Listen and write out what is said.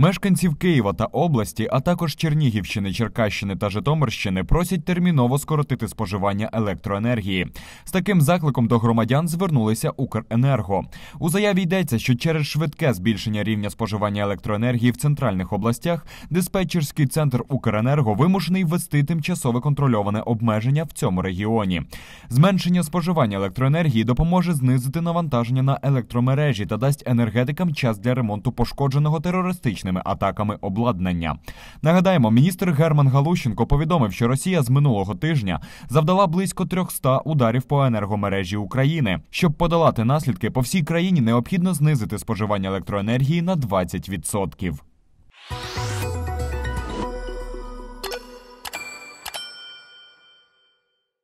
Мешканців Києва та області, а також Чернігівщини, Черкащини та Житомирщини просять терміново скоротити споживання електроенергії. З таким закликом до громадян звернулися Укренерго. У заяві йдеться, що через швидке збільшення рівня споживання електроенергії в центральних областях диспетчерський центр Укренерго вимушений ввести тимчасове контрольоване обмеження в цьому регіоні. Зменшення споживання електроенергії допоможе знизити навантаження на електромережі та дасть енергетикам час для ремонту пошкодженого терористичними атаками обладнання. Нагадаємо, міністр Герман Галущенко повідомив, що Росія з минулого тижня завдала близько 300 ударів по енергомережі України. Щоб подолати наслідки по всій країні, необхідно знизити споживання електроенергії на 20%.